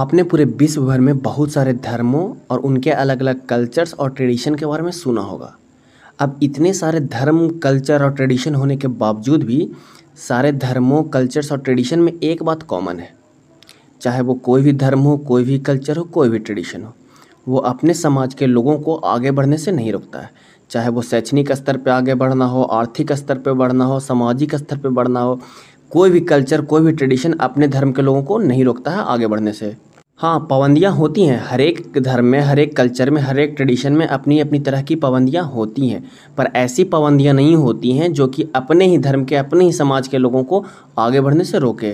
आपने पूरे विश्व भर में बहुत सारे धर्मों और उनके अलग अलग कल्चर्स और ट्रेडिशन के बारे में सुना होगा अब इतने सारे धर्म कल्चर और ट्रेडिशन होने के बावजूद भी सारे धर्मों कल्चर्स और ट्रेडिशन में एक बात कॉमन है चाहे वो कोई भी धर्म हो कोई भी कल्चर हो कोई भी ट्रेडिशन हो वो अपने समाज के लोगों को आगे बढ़ने से नहीं रुकता है चाहे वो शैक्षणिक स्तर पर आगे बढ़ना हो आर्थिक स्तर पर बढ़ना हो सामाजिक स्तर पर बढ़ना हो कोई भी कल्चर कोई भी ट्रेडिशन अपने धर्म के लोगों को नहीं रोकता है आगे बढ़ने से हाँ पाबंदियाँ होती हैं हर एक धर्म में हर एक कल्चर में हर एक ट्रेडिशन में अपनी अपनी तरह की पाबंदियाँ होती हैं पर ऐसी पाबंदियाँ नहीं होती हैं जो कि अपने ही धर्म के अपने ही समाज के लोगों को आगे बढ़ने से रोके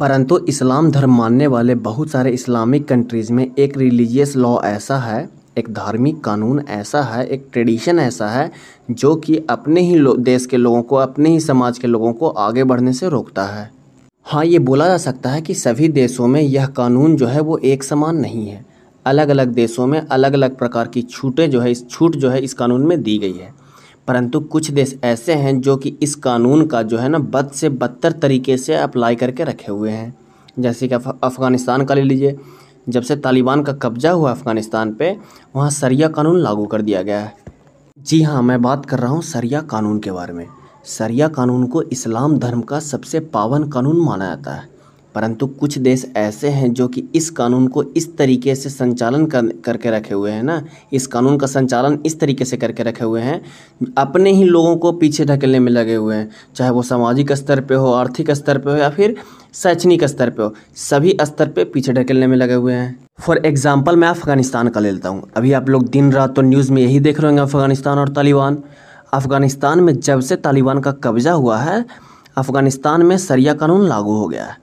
परंतु इस्लाम धर्म मानने वाले बहुत सारे इस्लामिक कंट्रीज़ में एक रिलीजियस लॉ ऐसा है एक धार्मिक कानून ऐसा है एक ट्रेडिशन ऐसा है जो कि अपने ही देश के लोगों को अपने ही समाज के लोगों को आगे बढ़ने से रोकता है हाँ ये बोला जा सकता है कि सभी देशों में यह कानून जो है वो एक समान नहीं है अलग अलग देशों में अलग अलग प्रकार की छूटें जो है इस छूट जो है इस कानून में दी गई है परंतु कुछ देश ऐसे हैं जो कि इस कानून का जो है ना बद से बदतर तरीके से अप्लाई करके रखे हुए हैं जैसे कि अफ़गानिस्तान का ले लीजिए जब से तालिबान का कब्जा हुआ अफ़गानिस्तान पे वहाँ सरिया कानून लागू कर दिया गया है जी हाँ मैं बात कर रहा हूँ सरिया कानून के बारे में सरिया कानून को इस्लाम धर्म का सबसे पावन कानून माना जाता है परंतु कुछ देश ऐसे हैं जो कि इस कानून को इस तरीके से संचालन कर करके रखे हुए हैं ना इस कानून का संचालन इस तरीके से करके रखे हुए हैं अपने ही लोगों को पीछे धकेलने में लगे हुए हैं चाहे वो सामाजिक स्तर पे हो आर्थिक स्तर पे हो या फिर शैक्षणिक स्तर पे हो सभी स्तर पे पीछे ढकेलने में लगे हुए हैं फॉर एग्जाम्पल मैं अफगानिस्तान का ले लेता हूँ अभी आप लोग दिन रात तो न्यूज़ में यही देख रहे होंगे अफगानिस्तान और तालिबान अफगानिस्तान में जब से तालिबान का कब्जा हुआ है अफगानिस्तान में सरिया कानून लागू हो गया है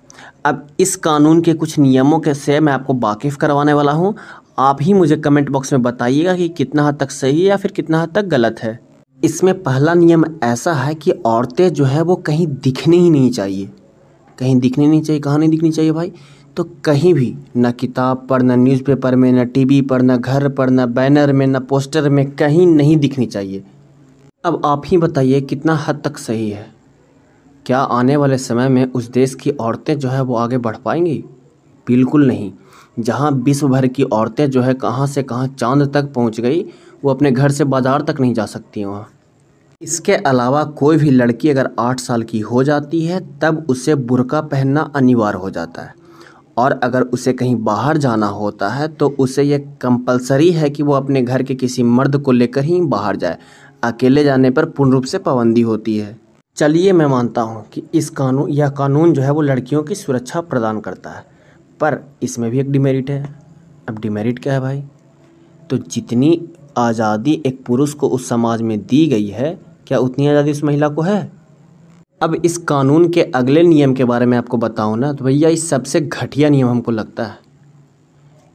अब इस कानून के कुछ नियमों के से मैं आपको वाकिफ़ करवाने वाला हूँ आप ही मुझे कमेंट बॉक्स में बताइएगा कि कितना हद तक सही है या फिर कितना हद तक गलत है इसमें पहला नियम ऐसा है कि औरतें जो है वो कहीं दिखनी ही नहीं चाहिए कहीं दिखनी नहीं चाहिए कहाँ नहीं दिखनी चाहिए भाई तो कहीं भी ना किताब पर ना न्यूज़पेपर में ना टीवी पर ना घर पर ना बैनर में ना पोस्टर में कहीं नहीं दिखनी चाहिए अब आप ही बताइए कितना हद तक सही है क्या आने वाले समय में उस देश की औरतें जो है वो आगे बढ़ पाएंगी बिल्कुल नहीं जहाँ विश्व भर की औरतें जो है कहाँ से कहाँ चांद तक पहुँच गई वो अपने घर से बाज़ार तक नहीं जा सकती वहाँ इसके अलावा कोई भी लड़की अगर आठ साल की हो जाती है तब उसे बुरका पहनना अनिवार्य हो जाता है और अगर उसे कहीं बाहर जाना होता है तो उसे यह कंपलसरी है कि वो अपने घर के किसी मर्द को लेकर ही बाहर जाए अकेले जाने पर पूर्ण रूप से पाबंदी होती है चलिए मैं मानता हूँ कि इस कानून यह कानून जो है वो लड़कियों की सुरक्षा प्रदान करता है पर इसमें भी एक डिमेरिट है अब डिमेरिट क्या है भाई तो जितनी आज़ादी एक पुरुष को उस समाज में दी गई है क्या उतनी आज़ादी उस महिला को है अब इस कानून के अगले नियम के बारे में आपको बताऊँ ना तो भैया इस सबसे घटिया नियम हमको लगता है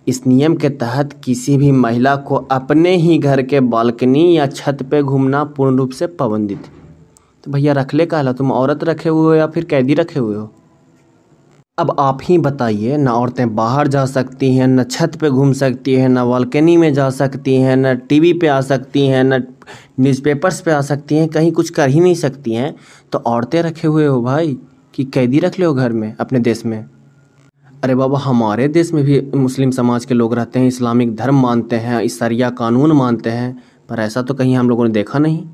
इस नियम के तहत किसी भी महिला को अपने ही घर के बालकनी या छत पे घूमना पूर्ण रूप से पाबंदित है तो भैया रख ले कहला तुम औरत रखे हुए हो या फिर कैदी रखे हुए हो अब आप ही बताइए ना औरतें बाहर जा सकती हैं ना छत पे घूम सकती हैं ना बालकनी में जा सकती हैं ना टीवी पे आ सकती हैं ना न्यूज़पेपर्स पे आ सकती हैं कहीं कुछ कर ही नहीं सकती हैं तो औरतें रखे हुए हो भाई कि कैदी रख लो घर में अपने देश में अरे बाबा हमारे देश में भी मुस्लिम समाज के लोग रहते हैं इस्लामिक धर्म मानते हैं इस सरिया कानून मानते हैं पर ऐसा तो कहीं हम लोगों ने देखा नहीं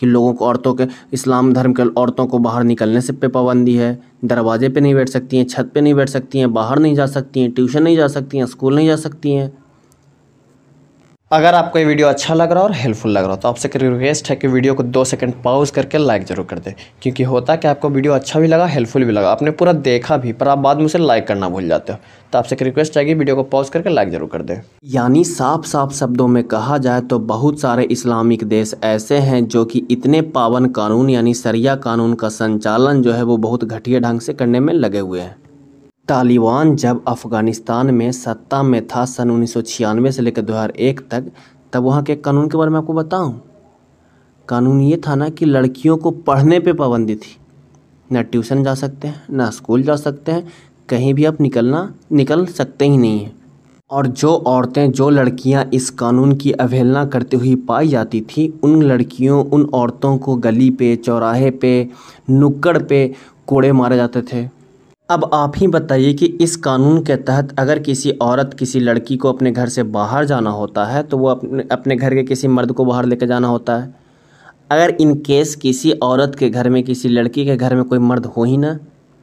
कि लोगों को औरतों के इस्लाम धर्म के औरतों को बाहर निकलने से पे पाबंदी है दरवाजे पे नहीं बैठ सकती हैं छत पे नहीं बैठ सकती हैं बाहर नहीं जा सकती हैं ट्यूशन नहीं जा सकती हैं स्कूल नहीं जा सकती हैं अगर आपको ये वीडियो अच्छा लग रहा और हेल्पफुल लग रहा हो तो आपसे एक रिक्वेस्ट है कि वीडियो को दो सेकंड पॉज करके लाइक जरूर कर दें क्योंकि होता कि आपको वीडियो अच्छा भी लगा हेल्पफुल भी लगा आपने पूरा देखा भी पर आप बाद में उसे लाइक करना भूल जाते हो तो आपसे एक रिक्वेस्ट आएगी वीडियो को पॉज करके लाइक जरूर कर दें यानी साफ साफ शब्दों में कहा जाए तो बहुत सारे इस्लामिक देश ऐसे हैं जो कि इतने पावन कानून यानी सरिया कानून का संचालन जो है वो बहुत घटिया ढंग से करने में लगे हुए हैं तालिबान जब अफ़गानिस्तान में सत्ता में था सन उन्नीस से लेकर दो तक तब वहाँ के कानून के बारे में आपको बताऊँ कानून ये था ना कि लड़कियों को पढ़ने पे पाबंदी थी ना ट्यूशन जा सकते हैं ना स्कूल जा सकते हैं कहीं भी आप निकलना निकल सकते ही नहीं हैं और जो औरतें जो लड़कियां इस कानून की अवहेलना करती हुई पाई जाती थी उन लड़कियों उन औरतों को गली पे चौराहे पे नुक्कड़ पे कोड़े मारे जाते थे अब आप ही बताइए कि इस कानून के तहत अगर किसी औरत किसी लड़की को अपने घर से बाहर जाना होता है तो वो अपने अपने घर के किसी मर्द को बाहर लेकर जाना होता है अगर इन केस किसी औरत के घर में किसी लड़की के घर में कोई मर्द हो ही ना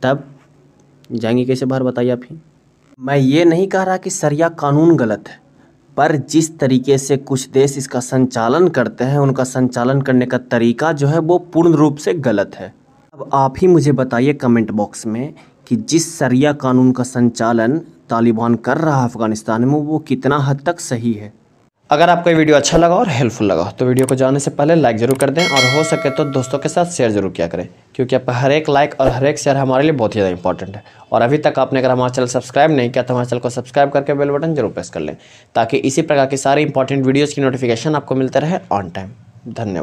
तब जाएंगे कैसे बाहर बताइए आप ही मैं ये नहीं कह रहा कि सरिया कानून गलत है पर जिस तरीके से कुछ देश इसका संचालन करते हैं उनका संचालन करने का तरीका जो है वो पूर्ण रूप से गलत है अब आप ही मुझे बताइए कमेंट बॉक्स में कि जिस सरिया कानून का संचालन तालिबान कर रहा है अफ़गानिस्तान में वो कितना हद तक सही है अगर आपको ये वीडियो अच्छा लगा और हेल्पफुल लगा तो वीडियो को जाने से पहले लाइक ज़रूर कर दें और हो सके तो दोस्तों के साथ शेयर ज़रूर किया करें क्योंकि आपका हर एक लाइक और हर एक शेयर हमारे लिए बहुत ही ज़्यादा इंपॉर्टेंट है और अभी तक आपने अगर हमारा चैनल सब्सक्राइब नहीं किया तो हमारे चैनल को सब्सक्राइब करके बेल बटन जरूर प्रेस कर लें ताकि इसी प्रकार की सारी इंपॉर्टेंट वीडियोज़ की नोटिफिकेशन आपको मिलते रहे ऑन टाइम धन्यवाद